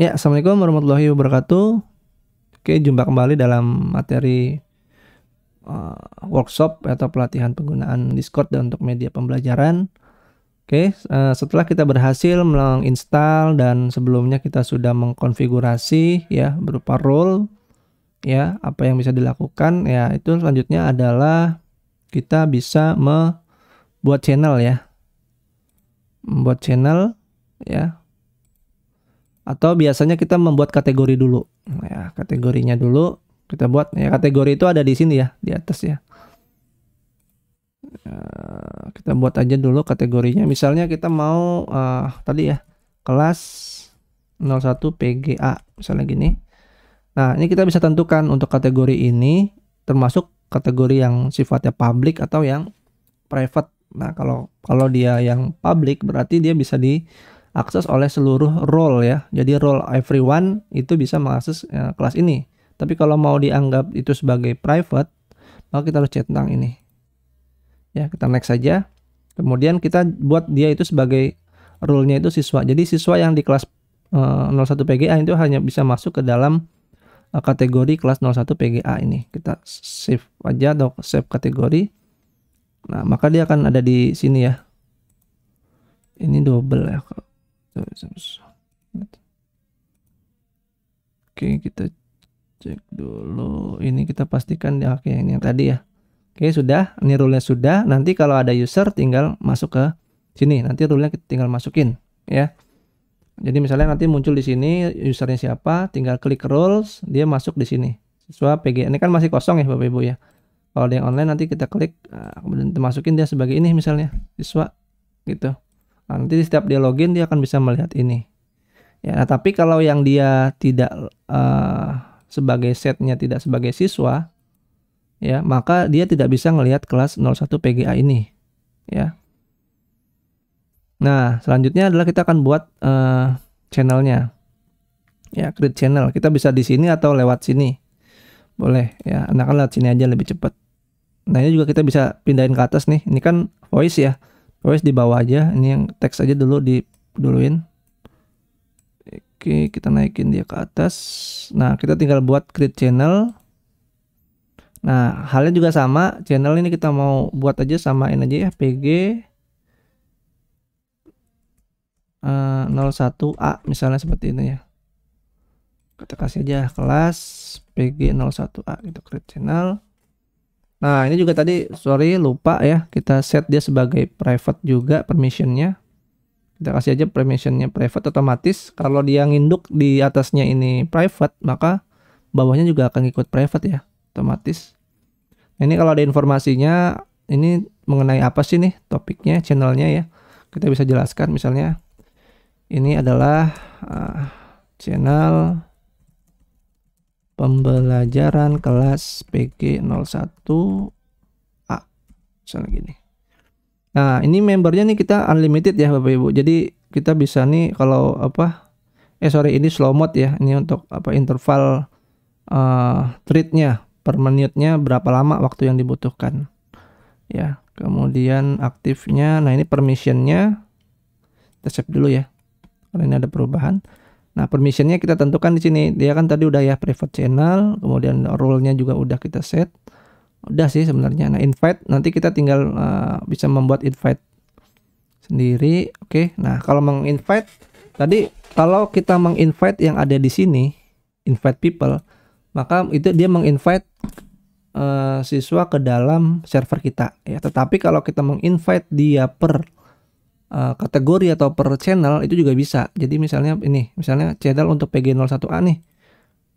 Ya, Assalamualaikum warahmatullahi wabarakatuh. Oke, jumpa kembali dalam materi uh, workshop atau pelatihan penggunaan Discord dan untuk media pembelajaran. Oke, uh, setelah kita berhasil menginstal dan sebelumnya kita sudah mengkonfigurasi ya berupa role ya apa yang bisa dilakukan ya itu selanjutnya adalah kita bisa membuat channel ya. Membuat channel ya atau biasanya kita membuat kategori dulu. Nah, ya, kategorinya dulu kita buat. Ya, kategori itu ada di sini ya, di atas ya. ya kita buat aja dulu kategorinya. Misalnya kita mau uh, tadi ya, kelas 01 PGA misalnya gini. Nah, ini kita bisa tentukan untuk kategori ini termasuk kategori yang sifatnya publik atau yang private. Nah, kalau kalau dia yang publik berarti dia bisa di akses oleh seluruh role ya. Jadi role everyone itu bisa mengakses ya, kelas ini. Tapi kalau mau dianggap itu sebagai private, maka kita harus centang ini. Ya, kita next saja. Kemudian kita buat dia itu sebagai role nya itu siswa. Jadi siswa yang di kelas uh, 01 PGA itu hanya bisa masuk ke dalam uh, kategori kelas 01 PGA ini. Kita save aja atau save kategori. Nah, maka dia akan ada di sini ya. Ini double ya Oke, kita cek dulu. Ini kita pastikan ya, oke ini yang tadi ya. Oke, sudah. Ini rule sudah. Nanti kalau ada user tinggal masuk ke sini. Nanti rule kita tinggal masukin ya. Jadi misalnya nanti muncul di sini usernya siapa, tinggal klik roles, dia masuk di sini. Siswa PG. Ini kan masih kosong ya Bapak Ibu ya. Kalau ada yang online nanti kita klik eh, kemudian masukin dia sebagai ini misalnya, siswa gitu. Nah, nanti setiap dia login dia akan bisa melihat ini. Ya, nah, tapi kalau yang dia tidak uh, sebagai setnya tidak sebagai siswa, ya maka dia tidak bisa melihat kelas 01 PGA ini, ya. Nah, selanjutnya adalah kita akan buat uh, channelnya, ya create channel. Kita bisa di sini atau lewat sini, boleh. Ya, anak lewat sini aja lebih cepat. Nah ini juga kita bisa pindahin ke atas nih. Ini kan voice ya Wes di bawah aja, ini yang teks aja dulu di duluin. Oke, kita naikin dia ke atas. Nah, kita tinggal buat create channel. Nah, halnya juga sama. Channel ini kita mau buat aja samain aja ya PG uh, 01A misalnya seperti ini ya. Kita kasih aja kelas PG 01A gitu create channel. Nah ini juga tadi sorry lupa ya kita set dia sebagai private juga permissionnya. Kita kasih aja permissionnya private otomatis. Kalau dia nginduk di atasnya ini private maka bawahnya juga akan ikut private ya otomatis. Nah, ini kalau ada informasinya ini mengenai apa sih nih topiknya channelnya ya kita bisa jelaskan misalnya ini adalah uh, channel pembelajaran kelas PG01A misalnya gini nah ini membernya nih kita unlimited ya Bapak Ibu jadi kita bisa nih kalau apa eh sorry ini slow mode ya ini untuk apa interval uh, treatnya per menitnya berapa lama waktu yang dibutuhkan ya kemudian aktifnya nah ini permissionnya kita save dulu ya karena ini ada perubahan Nah, permissionnya kita tentukan di sini. Dia kan tadi udah ya private channel, kemudian rule nya juga udah kita set. Udah sih sebenarnya. Nah, invite nanti kita tinggal uh, bisa membuat invite sendiri. Oke. Okay. Nah, kalau menginvite tadi kalau kita menginvite yang ada di sini, invite people, maka itu dia menginvite uh, siswa ke dalam server kita ya. Tetapi kalau kita menginvite dia per Eh, kategori atau per channel itu juga bisa. Jadi misalnya ini, misalnya channel untuk PG01A nih.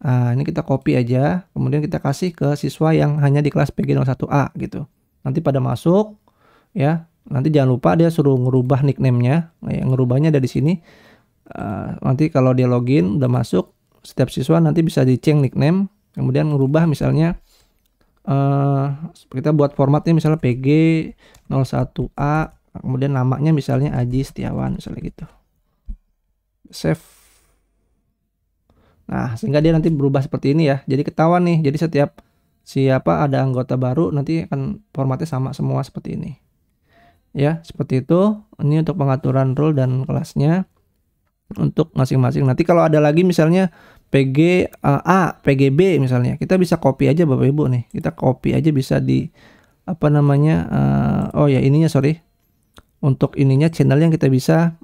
Nah, ini kita copy aja, kemudian kita kasih ke siswa yang hanya di kelas PG01A gitu. Nanti pada masuk ya, nanti jangan lupa dia suruh ngerubah nicknamenya nya Nah, yang ngerubahnya dari sini. Uh, nanti kalau dia login udah masuk, setiap siswa nanti bisa diceng nickname, kemudian ngerubah misalnya uh, kita buat formatnya misalnya PG 01A kemudian namanya misalnya Aji Setiawan misalnya gitu save nah sehingga dia nanti berubah seperti ini ya jadi ketahuan nih jadi setiap siapa ada anggota baru nanti akan formatnya sama semua seperti ini ya seperti itu ini untuk pengaturan rule dan kelasnya untuk masing-masing nanti kalau ada lagi misalnya PG eh, A, PGB misalnya kita bisa copy aja Bapak Ibu nih kita copy aja bisa di apa namanya uh, oh ya ininya sorry untuk ininya channel yang kita bisa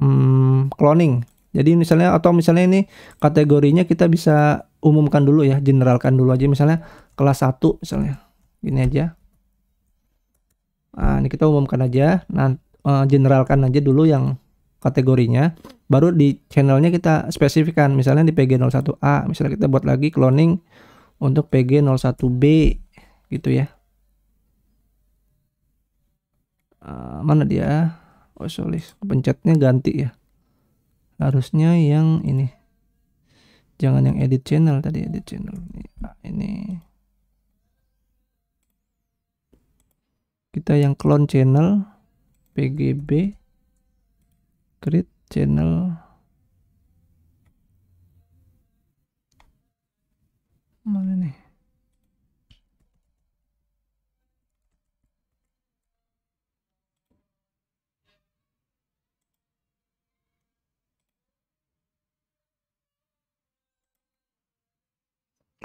hmm, cloning. Jadi misalnya atau misalnya ini kategorinya kita bisa umumkan dulu ya, generalkan dulu aja misalnya kelas 1 misalnya. Gini aja. Nah, ini kita umumkan aja. Nah, generalkan aja dulu yang kategorinya. Baru di channelnya kita spesifikkan misalnya di PG01A, misalnya kita buat lagi cloning untuk PG01B gitu ya. Ah, mana dia oh sorry pencetnya ganti ya harusnya yang ini jangan yang edit channel tadi edit channel nah, ini kita yang clone channel pgb create channel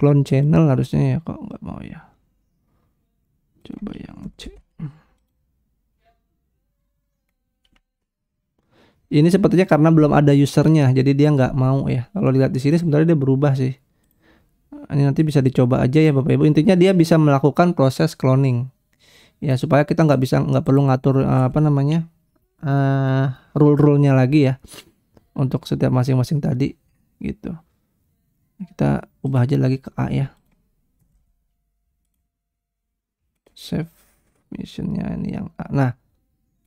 clone channel harusnya ya kok nggak mau ya coba yang C ini sepertinya karena belum ada usernya jadi dia nggak mau ya kalau dilihat di sini sebenarnya dia berubah sih ini nanti bisa dicoba aja ya bapak ibu intinya dia bisa melakukan proses cloning ya supaya kita nggak bisa nggak perlu ngatur eh, apa namanya uh, eh, rule rulenya lagi ya untuk setiap masing-masing tadi gitu kita ubah aja lagi ke A ya save missionnya ini yang A. Nah,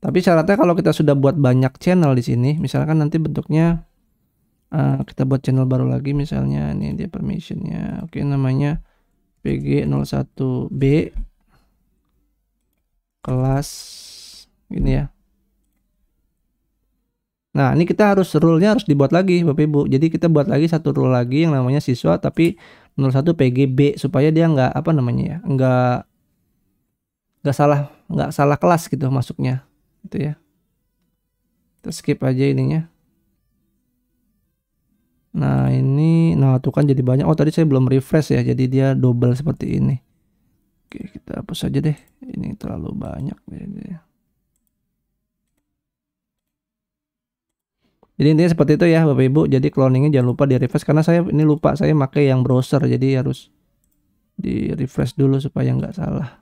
tapi syaratnya kalau kita sudah buat banyak channel di sini, misalkan nanti bentuknya uh, kita buat channel baru lagi, misalnya ini dia permissionnya, oke namanya PG01B kelas ini ya Nah, ini kita harus rule-nya harus dibuat lagi Bapak Ibu. Jadi kita buat lagi satu rule lagi yang namanya siswa tapi 01 satu PGB supaya dia nggak apa namanya ya, nggak nggak salah nggak salah kelas gitu masuknya gitu ya. Kita skip aja ininya. Nah, ini nah itu kan jadi banyak. Oh, tadi saya belum refresh ya. Jadi dia double seperti ini. Oke, kita hapus aja deh. Ini terlalu banyak. Jadi. Jadi intinya seperti itu ya Bapak Ibu. Jadi cloningnya jangan lupa di refresh karena saya ini lupa saya pakai yang browser jadi harus di refresh dulu supaya nggak salah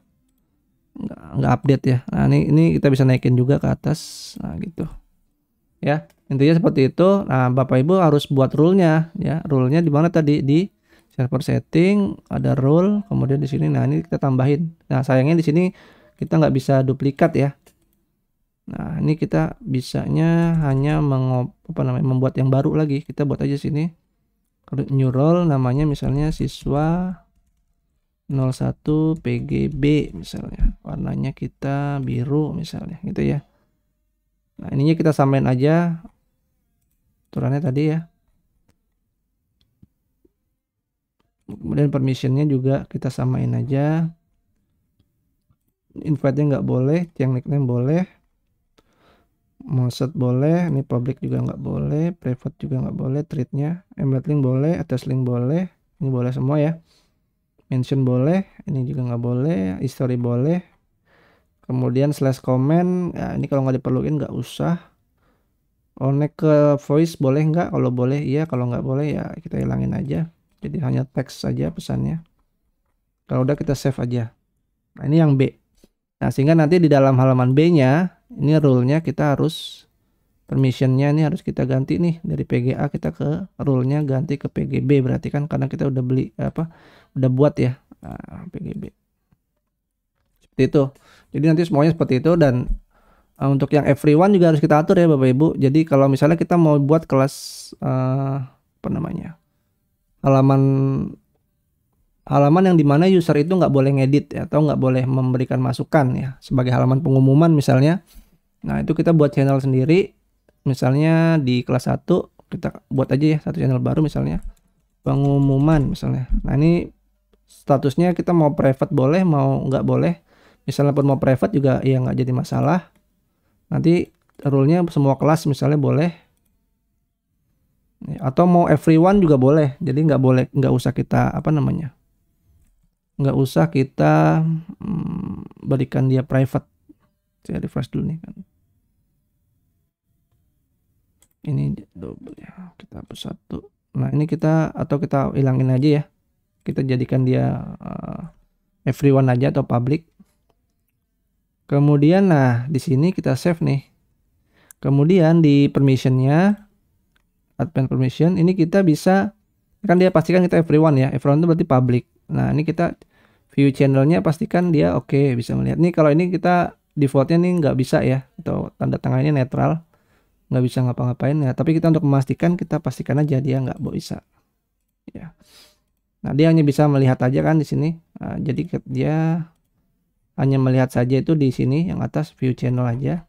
nggak nggak update ya. Nah ini ini kita bisa naikin juga ke atas. Nah gitu ya intinya seperti itu. Nah Bapak Ibu harus buat rule-nya ya. Rule-nya di mana tadi di server setting ada rule kemudian di sini nah ini kita tambahin. Nah sayangnya di sini kita nggak bisa duplikat ya ini kita bisanya hanya mengop, apa namanya membuat yang baru lagi kita buat aja sini new role namanya misalnya siswa 01 PGB misalnya warnanya kita biru misalnya gitu ya nah ininya kita samain aja aturannya tadi ya kemudian permissionnya juga kita samain aja invite-nya nggak boleh yang nickname boleh Moset boleh, ini public juga nggak boleh, private juga nggak boleh, treatnya, embed link boleh, attach link boleh, ini boleh semua ya. Mention boleh, ini juga nggak boleh, history boleh. Kemudian slash comment, nah ini kalau nggak diperlukan nggak usah. Connect oh, ke voice boleh nggak? Kalau boleh iya, kalau nggak boleh ya kita hilangin aja. Jadi hanya teks saja pesannya. Kalau udah kita save aja. Nah ini yang B. Nah sehingga nanti di dalam halaman B-nya ini rule-nya kita harus permissionnya ini harus kita ganti nih dari PGA kita ke rule-nya ganti ke PGB berarti kan karena kita udah beli apa udah buat ya nah, PGB seperti itu jadi nanti semuanya seperti itu dan uh, untuk yang everyone juga harus kita atur ya bapak ibu jadi kalau misalnya kita mau buat kelas uh, apa namanya halaman halaman yang dimana user itu nggak boleh ngedit ya, atau nggak boleh memberikan masukan ya sebagai halaman pengumuman misalnya Nah, itu kita buat channel sendiri. Misalnya di kelas 1 kita buat aja ya satu channel baru misalnya pengumuman misalnya. Nah, ini statusnya kita mau private boleh, mau nggak boleh. Misalnya pun mau private juga ya nggak jadi masalah. Nanti rule-nya semua kelas misalnya boleh. Ya, atau mau everyone juga boleh. Jadi nggak boleh, nggak usah kita apa namanya, nggak usah kita hmm, berikan dia private. Saya refresh dulu nih kan ini double ya kita hapus satu nah ini kita atau kita hilangin aja ya kita jadikan dia uh, everyone aja atau public kemudian nah di sini kita save nih kemudian di permissionnya admin permission ini kita bisa kan dia pastikan kita everyone ya everyone itu berarti public nah ini kita view channelnya pastikan dia oke okay, bisa melihat nih kalau ini kita defaultnya nih nggak bisa ya atau tanda tangannya netral nggak bisa ngapa-ngapain ya tapi kita untuk memastikan kita pastikan aja dia nggak bisa ya nah dia hanya bisa melihat aja kan di sini nah, jadi dia hanya melihat saja itu di sini yang atas view channel aja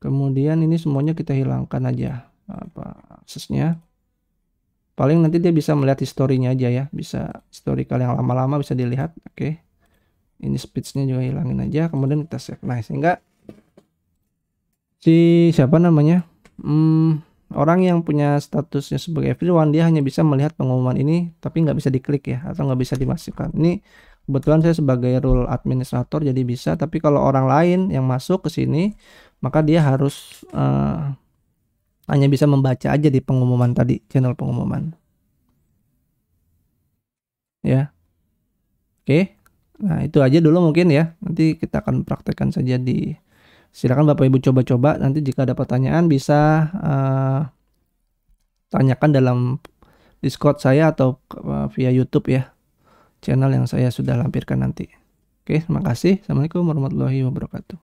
kemudian ini semuanya kita hilangkan aja apa aksesnya paling nanti dia bisa melihat historinya aja ya bisa historical yang lama-lama bisa dilihat oke ini speechnya juga hilangin aja kemudian kita save nice nah, sehingga si siapa namanya hmm, orang yang punya statusnya sebagai everyone dia hanya bisa melihat pengumuman ini tapi nggak bisa diklik ya atau nggak bisa dimasukkan ini kebetulan saya sebagai rule administrator jadi bisa tapi kalau orang lain yang masuk ke sini maka dia harus uh, hanya bisa membaca aja di pengumuman tadi channel pengumuman ya oke nah itu aja dulu mungkin ya nanti kita akan praktekkan saja di Silakan Bapak Ibu coba-coba nanti jika ada pertanyaan bisa uh, tanyakan dalam Discord saya atau eh, via YouTube ya. Channel yang saya sudah lampirkan nanti. Oke, terima kasih. Assalamualaikum warahmatullahi wabarakatuh.